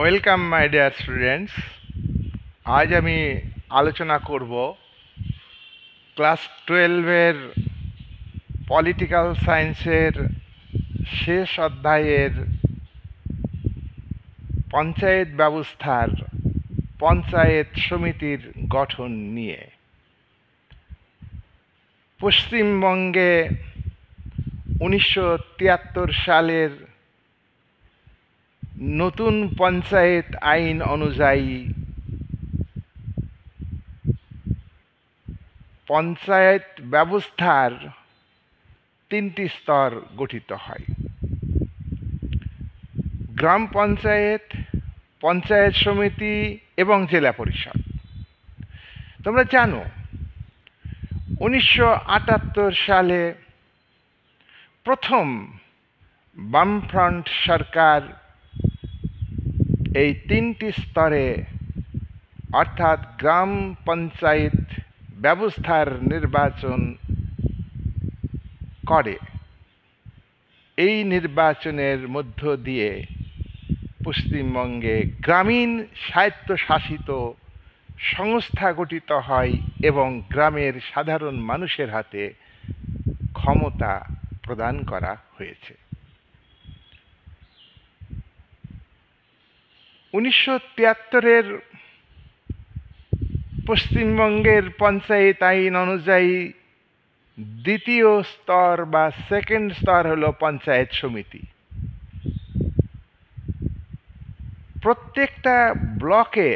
Welcome my dear students আজ আমি আলোচনা করব ক্লাস টুয়েলভের পলিটিক্যাল সায়েন্সের শেষ অধ্যায়ের পঞ্চায়েত ব্যবস্থার পঞ্চায়েত সমিতির গঠন নিয়ে পশ্চিমবঙ্গে উনিশশো সালের নতুন পঞ্চায়েত আইন অনুযায়ী পঞ্চায়েত ব্যবস্থার তিনটি স্তর গঠিত হয় গ্রাম পঞ্চায়েত পঞ্চায়েত সমিতি এবং জেলা পরিষদ তোমরা জানো উনিশশো সালে প্রথম বামফ্রন্ট সরকার এই তিনটি স্তরে অর্থাৎ গ্রাম পঞ্চায়েত ব্যবস্থার নির্বাচন করে এই নির্বাচনের মধ্য দিয়ে পশ্চিমবঙ্গে গ্রামীণ স্বায়ত্তশাসিত সংস্থা গঠিত হয় এবং গ্রামের সাধারণ মানুষের হাতে ক্ষমতা প্রদান করা হয়েছে উনিশশো তিয়াত্তরের পশ্চিমবঙ্গের পঞ্চায়েত আইন অনুযায়ী দ্বিতীয় স্তর বা সেকেন্ড স্তর হল পঞ্চায়েত সমিতি প্রত্যেকটা ব্লকে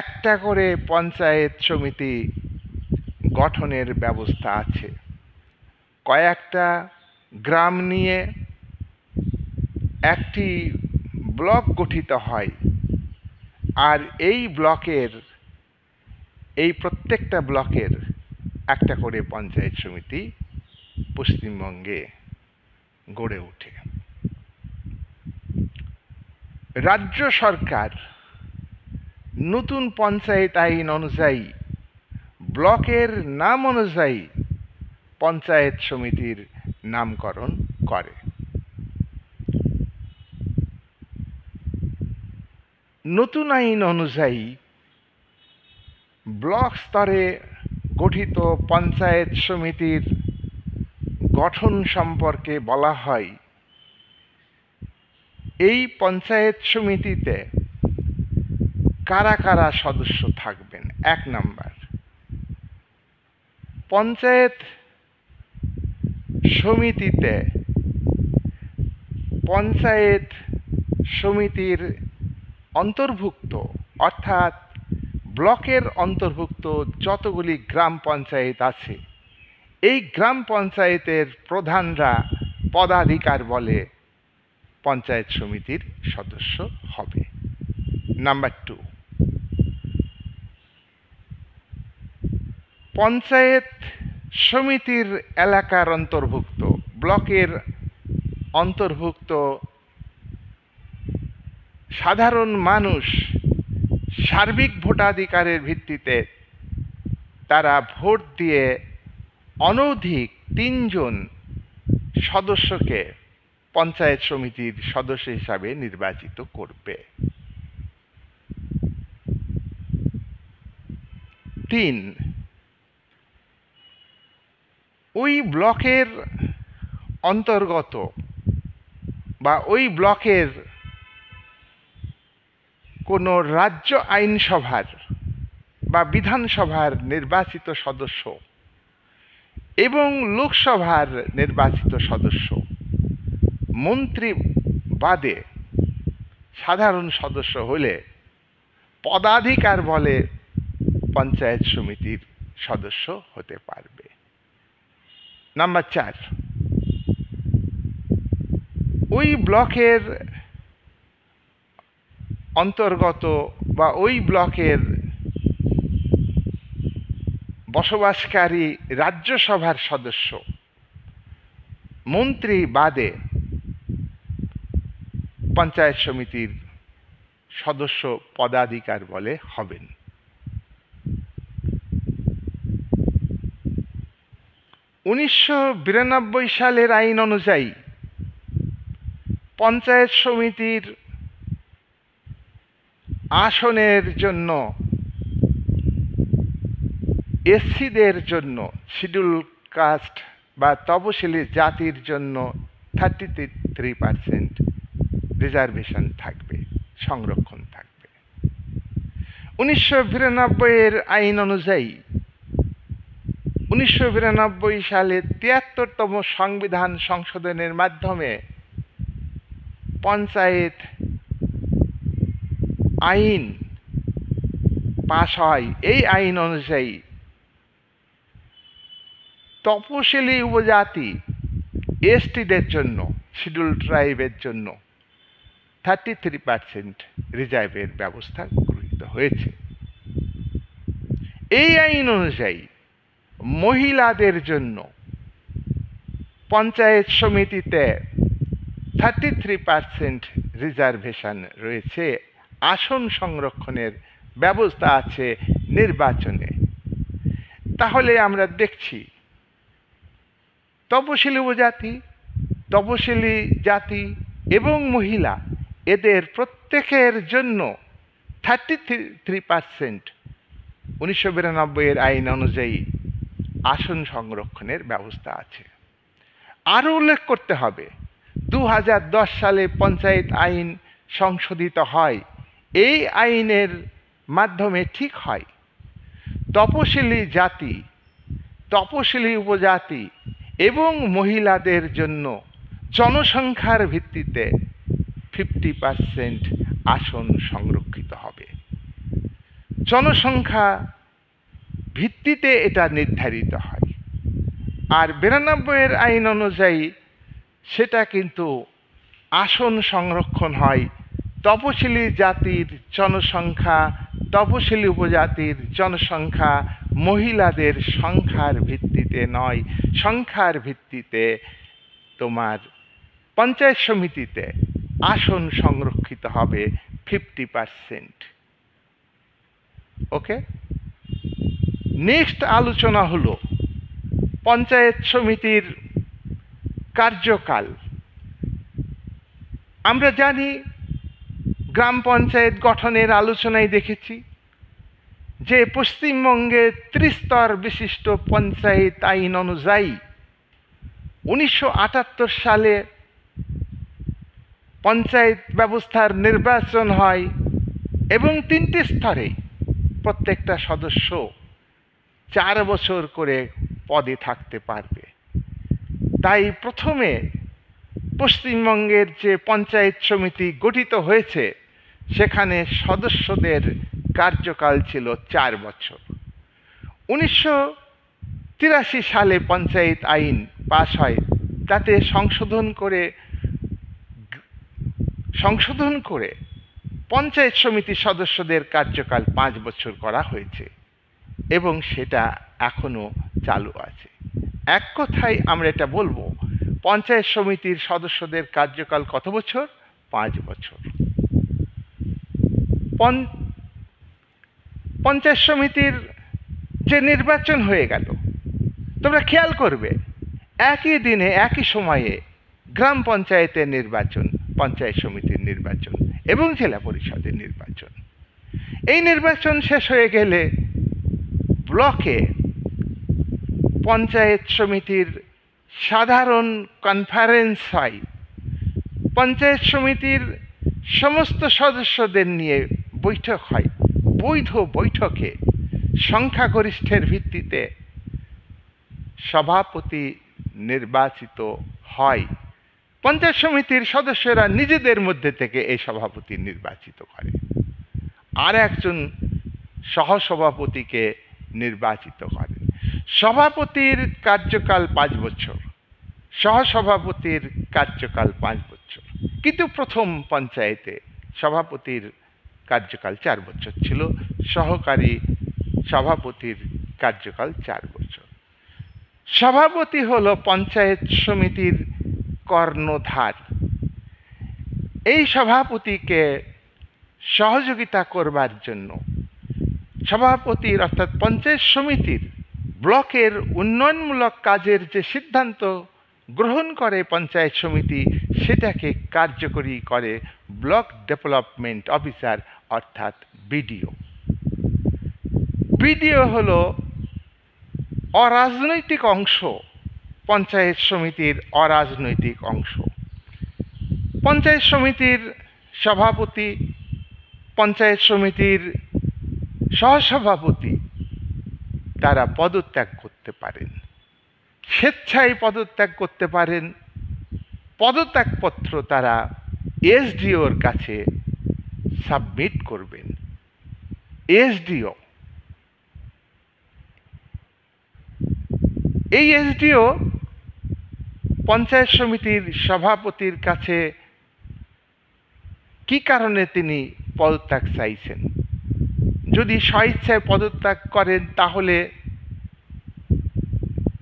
একটা করে পঞ্চায়েত সমিতি গঠনের ব্যবস্থা আছে কয়েকটা গ্রাম নিয়ে একটি ব্লক গঠিত হয় আর এই ব্লকের এই প্রত্যেকটা ব্লকের একটা করে পঞ্চায়েত সমিতি পশ্চিমবঙ্গে গড়ে ওঠে রাজ্য সরকার নতুন পঞ্চায়েত আইন অনুযায়ী ব্লকের নাম অনুযায়ী পঞ্চায়েত সমিতির নামকরণ করে নতুন আইন অনুযায়ী ব্লক স্তরে গঠিত পঞ্চায়েত সমিতির গঠন সম্পর্কে বলা হয় এই পঞ্চায়েত সমিতিতে কারা কারা সদস্য থাকবেন এক নাম্বার পঞ্চায়েত সমিতিতে পঞ্চায়েত সমিতির অন্তর্ভুক্ত অর্থাৎ ব্লকের অন্তর্ভুক্ত যতগুলি গ্রাম পঞ্চায়েত আছে এই গ্রাম পঞ্চায়েতের প্রধানরা পদাধিকার বলে পঞ্চায়েত সমিতির সদস্য হবে নাম্বার টু পঞ্চায়েত সমিতির এলাকার অন্তর্ভুক্ত ব্লকের অন্তর্ভুক্ত সাধারণ মানুষ সার্বিক ভোটাধিকারের ভিত্তিতে তারা ভোট দিয়ে অনধিক তিনজন সদস্যকে পঞ্চায়েত সমিতির সদস্য হিসাবে নির্বাচিত করবে তিন ওই ব্লকের অন্তর্গত বা ওই ব্লকের কোনো রাজ্য আইনসভার বা বিধানসভার নির্বাচিত সদস্য এবং লোকসভার নির্বাচিত সদস্য মন্ত্রী বাদে সাধারণ সদস্য হলে পদাধিকার বলে পঞ্চায়েত সমিতির সদস্য হতে পারবে নাম্বার চার ওই ব্লকের অন্তর্গত বা ওই ব্লকের বসবাসকারী রাজ্যসভার সদস্য মন্ত্রী বাদে পঞ্চায়েত সমিতির সদস্য পদাধিকার বলে হবেন উনিশশো সালের আইন অনুযায়ী পঞ্চায়েত সমিতির আসনের জন্য এসসিদের জন্য শিডিউল কাস্ট বা তপশিলি জাতির জন্য থার্টি থ্রি পারসেন্ট রিজার্ভেশন থাকবে সংরক্ষণ থাকবে উনিশশো বিরানব্বইয়ের আইন অনুযায়ী উনিশশো বিরানব্বই সালে তিয়াত্তরতম সংবিধান সংশোধনের মাধ্যমে পঞ্চায়েত আইন পাশ হয় এই আইন অনুযায়ী তপশিলি উপজাতি এসটিদের জন্য শিডিউল ট্রাইবের জন্য থার্টি থ্রি পার্সেন্ট রিজার্ভের ব্যবস্থা গৃহীত হয়েছে এই আইন অনুযায়ী মহিলাদের জন্য পঞ্চায়েত সমিতিতে থার্টি থ্রি পার্সেন্ট রিজার্ভেশন রয়েছে আসন সংরক্ষণের ব্যবস্থা আছে নির্বাচনে তাহলে আমরা দেখছি তপশিলি উপজাতি তপশিলি জাতি এবং মহিলা এদের প্রত্যেকের জন্য থার্টি থ্রি পার্সেন্ট উনিশশো বিরানব্বইয়ের আইন অনুযায়ী আসন সংরক্ষণের ব্যবস্থা আছে আরও উল্লেখ করতে হবে দু সালে পঞ্চায়েত আইন সংশোধিত হয় এই আইনের মাধ্যমে ঠিক হয় তপশিলি জাতি তপশিলি উপজাতি এবং মহিলাদের জন্য জনসংখ্যার ভিত্তিতে ফিফটি পার্সেন্ট আসন সংরক্ষিত হবে জনসংখ্যা ভিত্তিতে এটা নির্ধারিত হয় আর বিরানব্বইয়ের আইন অনুযায়ী সেটা কিন্তু আসন সংরক্ষণ হয় তপশিলি জাতির জনসংখ্যা তপশিলি উপজাতির জনসংখ্যা মহিলাদের সংখ্যার ভিত্তিতে নয় সংখ্যার ভিত্তিতে তোমার পঞ্চায়েত সমিতিতে আসন সংরক্ষিত হবে ফিফটি পারসেন্ট ওকে নেক্সট আলোচনা হলো পঞ্চায়েত সমিতির কার্যকাল আমরা জানি গ্রাম পঞ্চায়েত গঠনের আলোচনায় দেখেছি যে পশ্চিমবঙ্গে ত্রিস্তর বিশিষ্ট পঞ্চায়েত আইন অনুযায়ী উনিশশো সালে পঞ্চায়েত ব্যবস্থার নির্বাচন হয় এবং তিনটি স্তরে প্রত্যেকটা সদস্য চার বছর করে পদে থাকতে পারবে তাই প্রথমে পশ্চিমবঙ্গের যে পঞ্চায়েত সমিতি গঠিত হয়েছে সেখানে সদস্যদের কার্যকাল ছিল চার বছর উনিশশো তিরাশি সালে পঞ্চায়েত আইন পাশ হয় তাতে সংশোধন করে সংশোধন করে পঞ্চায়েত সমিতির সদস্যদের কার্যকাল পাঁচ বছর করা হয়েছে এবং সেটা এখনও চালু আছে এক কথায় আমরা এটা বলবো পঞ্চায়েত সমিতির সদস্যদের কার্যকাল কত বছর পাঁচ বছর পঞ্চায়েত সমিতির যে নির্বাচন হয়ে গেল তোমরা খেয়াল করবে একই দিনে একই সময়ে গ্রাম পঞ্চায়েতের নির্বাচন পঞ্চায়েত সমিতির নির্বাচন এবং জেলা পরিষদের নির্বাচন এই নির্বাচন শেষ হয়ে গেলে ব্লকে পঞ্চায়েত সমিতির সাধারণ কনফারেন্স হয় পঞ্চায়েত সমিতির সমস্ত সদস্যদের নিয়ে বৈঠক হয় বৈধ বৈঠকে সংখ্যাগরিষ্ঠের ভিত্তিতে সভাপতি নির্বাচিত হয় পঞ্চায়েত সমিতির সদস্যরা নিজেদের মধ্যে থেকে এই সভাপতি নির্বাচিত করে আর একজন সহসভাপতিকে নির্বাচিত করেন সভাপতির কার্যকাল পাঁচ বছর সহসভাপতির কার্যকাল পাঁচ বছর কিন্তু প্রথম পঞ্চায়েতে সভাপতির কার্যকাল চার বছর ছিল সহকারী সভাপতির কার্যকাল চার বছর সভাপতি হল পঞ্চায়েত সমিতির কর্ণধার এই সভাপতিকে সহযোগিতা করবার জন্য সভাপতির অর্থাৎ পঞ্চায়েত সমিতির ব্লকের উন্নয়নমূলক কাজের যে সিদ্ধান্ত গ্রহণ করে পঞ্চায়েত সমিতি সেটাকে কার্যকরী করে ব্লক ডেভেলপমেন্ট অফিসার অর্থাৎ বিডিও বিডিও হল অরাজনৈতিক অংশ পঞ্চায়েত সমিতির অরাজনৈতিক অংশ পঞ্চায়েত সমিতির সভাপতি পঞ্চায়েত সমিতির সহসভাপতি তারা পদত্যাগ করতে পারেন স্বেচ্ছায় পদত্যাগ করতে পারেন পদত্যাগপত্র তারা এসডিওর কাছে সাবমিট করবেন এসডিও এই এসডিও পঞ্চায়েত সমিতির সভাপতির কাছে কি কারণে তিনি পদত্যাগ চাইছেন যদি স্বইচ্ছায় পদত্যাগ করেন তাহলে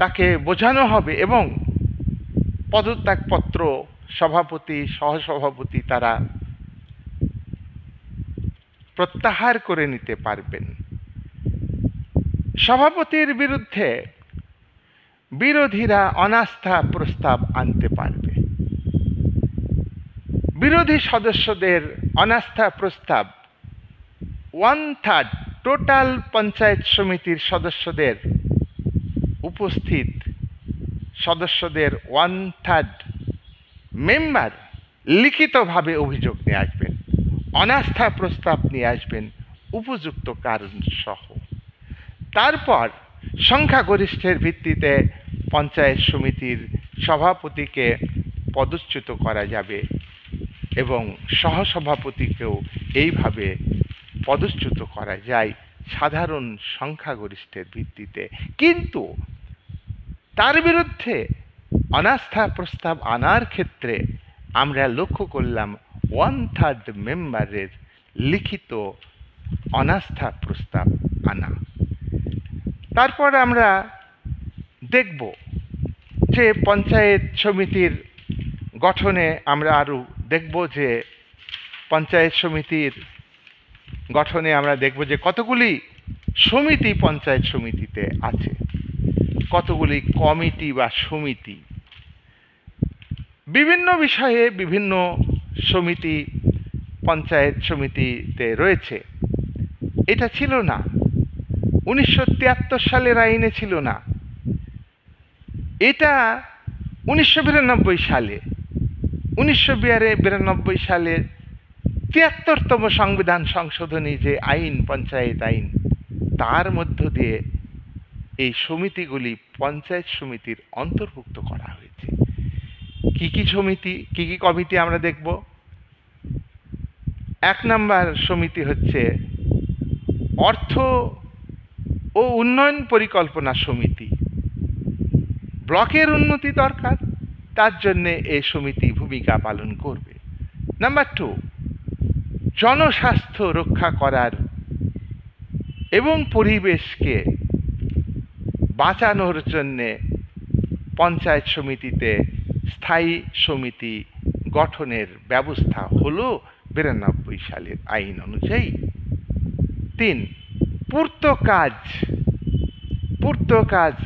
তাকে বোঝানো হবে এবং পদত্যাগপত্র সভাপতি সহসভাপতি তারা প্রত্যাহার করে নিতে পারবেন সভাপতির বিরুদ্ধে বিরোধীরা অনাস্থা প্রস্তাব আনতে পারবে বিরোধী সদস্যদের অনাস্থা প্রস্তাব ওয়ান থার্ড টোটাল পঞ্চায়েত সমিতির সদস্যদের উপস্থিত সদস্যদের ওয়ান থার্ড মেম্বার লিখিতভাবে অভিযোগ নিয়ে আসবেন অনাস্থা প্রস্তাব নিয়ে আসবেন উপযুক্ত কারণ সহ তারপর সংখ্যাগরিষ্ঠের ভিত্তিতে পঞ্চায়েত সমিতির সভাপতিকে পদচ্যুত করা যাবে এবং সহসভাপতিকেও এইভাবে পদচ্যুত করা যায় সাধারণ সংখ্যাগরিষ্ঠের ভিত্তিতে কিন্তু তার বিরুদ্ধে অনাস্থা প্রস্তাব আনার ক্ষেত্রে আমরা লক্ষ্য করলাম ওয়ান থার্ড মেম্বারের লিখিত অনাস্থা প্রস্তাব আনা তারপর আমরা দেখব যে পঞ্চায়েত সমিতির গঠনে আমরা আরও দেখব যে পঞ্চায়েত সমিতির গঠনে আমরা দেখব যে কতগুলি সমিতি পঞ্চায়েত সমিতিতে আছে কতগুলি কমিটি বা সমিতি বিভিন্ন বিষয়ে বিভিন্ন সমিতি পঞ্চায়েত সমিতিতে রয়েছে এটা ছিল না উনিশশো সালের আইনে ছিল না এটা উনিশশো সালে উনিশশো বিরানব্বই সালে তিয়াত্তরতম সংবিধান সংশোধনী যে আইন পঞ্চায়েত আইন তার মধ্য দিয়ে এই সমিতিগুলি পঞ্চায়েত সমিতির অন্তর্ভুক্ত করা হয়েছে কি কি সমিতি কি কি কমিটি আমরা দেখব এক নাম্বার সমিতি হচ্ছে অর্থ ও উন্নয়ন পরিকল্পনা সমিতি ব্লকের উন্নতি দরকার তার জন্যে এই সমিতি ভূমিকা পালন করবে নাম্বার টু জনস্বাস্থ্য রক্ষা করার এবং পরিবেশকে বাঁচানোর জন্যে পঞ্চায়েত সমিতিতে স্থায়ী সমিতি গঠনের ব্যবস্থা হল বিরানব্বই সালের আইন অনুযায়ী তিন পূর্ত কাজ পূর্ত কাজ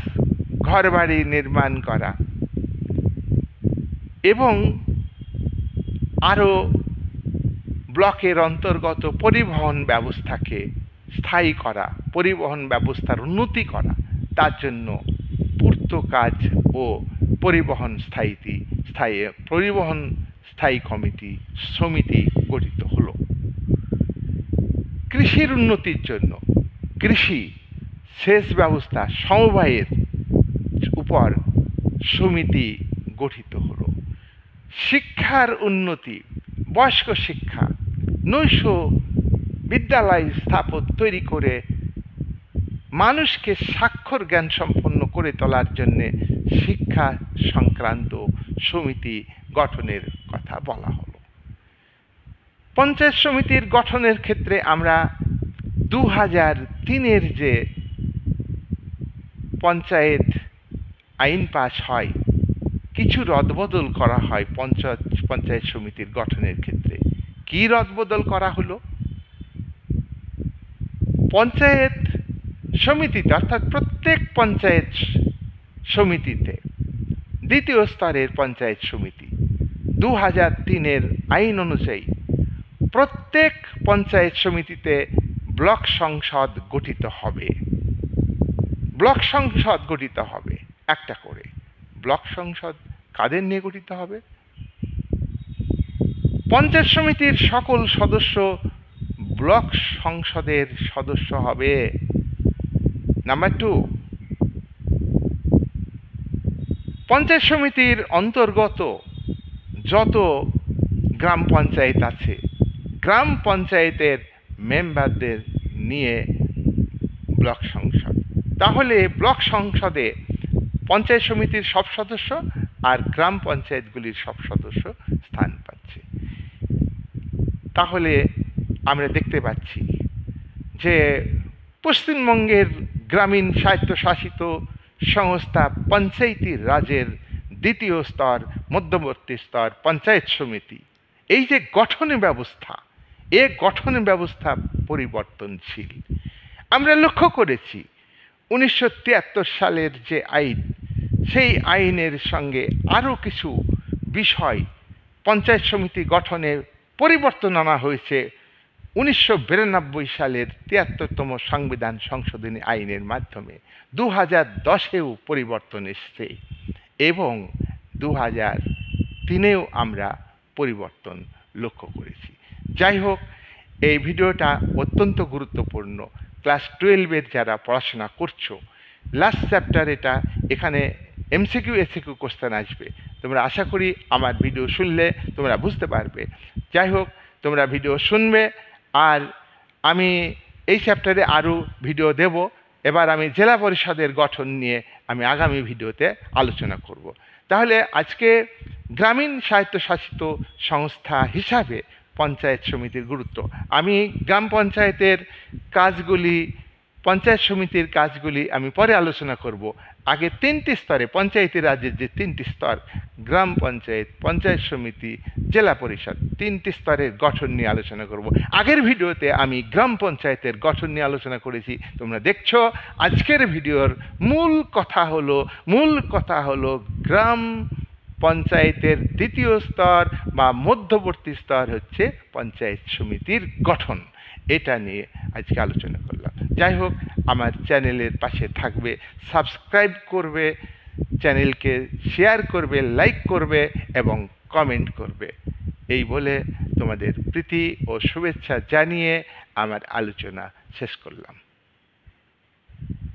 ঘরবাড়ি নির্মাণ করা এবং আরও ব্লকের অন্তর্গত পরিবহন ব্যবস্থাকে স্থায়ী করা পরিবহন ব্যবস্থার উন্নতি করা তার জন্য পূর্ত কাজ ও পরিবহন স্থায়ীতি স্থায়ী পরিবহন স্থায়ী কমিটি সমিতি গঠিত হল কৃষির উন্নতির জন্য কৃষি সেচ ব্যবস্থা সমবায়ের উপর সমিতি গঠিত হল শিক্ষার উন্নতি বয়স্ক শিক্ষা নৈশ বিদ্যালয় স্থাপন তৈরি করে মানুষকে স্বাক্ষর জ্ঞান সম্পন্ন করে তোলার জন্যে শিক্ষা সংক্রান্ত সমিতি গঠনের কথা বলা হলো পঞ্চায়েত সমিতির গঠনের ক্ষেত্রে আমরা দু হাজার তিনের যে পঞ্চায়েত আইন পাশ হয় কিছু রদবদল করা হয় পঞ্চায়েত পঞ্চায়েত সমিতির গঠনের ক্ষেত্রে কি রদবদল করা হলো পঞ্চায়েত সমিতিতে অর্থাৎ প্রত্যেক পঞ্চায়েত সমিতিতে দ্বিতীয় স্তরের পঞ্চায়েত সমিতি দু হাজার তিনের আইন অনুযায়ী প্রত্যেক পঞ্চায়েত সমিতিতে ব্লক সংসদ গঠিত হবে ব্লক সংসদ গঠিত হবে একটা করে ব্লক সংসদ কাদের নিয়ে গঠিত হবে পঞ্চায়েত সমিতির সকল সদস্য ব্লক সংসদের সদস্য হবে নাম্বার টু পঞ্চায়েত সমিতির অন্তর্গত যত গ্রাম পঞ্চায়েত আছে গ্রাম পঞ্চায়েতের মেম্বারদের নিয়ে ব্লক সংসদ তাহলে ব্লক সংসদে পঞ্চায়েত সমিতির সব সদস্য আর গ্রাম পঞ্চায়েতগুলির সব সদস্য স্থান তাহলে আমরা দেখতে পাচ্ছি যে পশ্চিমবঙ্গের গ্রামীণ স্বায়ত্তশাসিত সংস্থা পঞ্চায়েতি রাজের দ্বিতীয় স্তর মধ্যবর্তী স্তর পঞ্চায়েত সমিতি এই যে গঠন ব্যবস্থা এ গঠন ব্যবস্থা পরিবর্তনশীল আমরা লক্ষ্য করেছি উনিশশো সালের যে আইন সেই আইনের সঙ্গে আরও কিছু বিষয় পঞ্চায়েত সমিতি গঠনের পরিবর্তন আনা হয়েছে উনিশশো সালের তিয়াত্তরতম সংবিধান সংশোধনী আইনের মাধ্যমে দু হাজার দশেও পরিবর্তন এসছে এবং দু হাজার তিনেও আমরা পরিবর্তন লক্ষ্য করেছি যাই হোক এই ভিডিওটা অত্যন্ত গুরুত্বপূর্ণ ক্লাস টুয়েলভের যারা পড়াশোনা করছো লাস্ট চ্যাপ্টার এটা এখানে এমসিকিউ এসিকিউ কোশ্চেন আসবে তোমরা আশা করি আমার ভিডিও শুনলে তোমরা বুঝতে পারবে যাই হোক তোমরা ভিডিও শুনবে আর আমি এই চ্যাপ্টারে আরও ভিডিও দেব এবার আমি জেলা পরিষদের গঠন নিয়ে আমি আগামী ভিডিওতে আলোচনা করব। তাহলে আজকে গ্রামীণ স্বায়ত্তশাসিত সংস্থা হিসাবে পঞ্চায়েত সমিতির গুরুত্ব আমি গ্রাম পঞ্চায়েতের কাজগুলি পঞ্চায়েত সমিতির কাজগুলি আমি পরে আলোচনা করব আগে তিনটি স্তরে পঞ্চায়েতের রাজ্যের যে তিনটি স্তর গ্রাম পঞ্চায়েত পঞ্চায়েত সমিতি জেলা পরিষদ তিনটি স্তরের গঠন নিয়ে আলোচনা করব আগের ভিডিওতে আমি গ্রাম পঞ্চায়েতের গঠন নিয়ে আলোচনা করেছি তোমরা দেখছো আজকের ভিডিওর মূল কথা হলো মূল কথা হলো গ্রাম পঞ্চায়েতের দ্বিতীয় স্তর বা মধ্যবর্তী স্তর হচ্ছে পঞ্চায়েত সমিতির গঠন এটা নিয়ে আজকে আলোচনা করলাম যাই হোক আমার চ্যানেলের পাশে থাকবে সাবস্ক্রাইব করবে চ্যানেলকে শেয়ার করবে লাইক করবে এবং কমেন্ট করবে এই বলে তোমাদের প্রীতি ও শুভেচ্ছা জানিয়ে আমার আলোচনা শেষ করলাম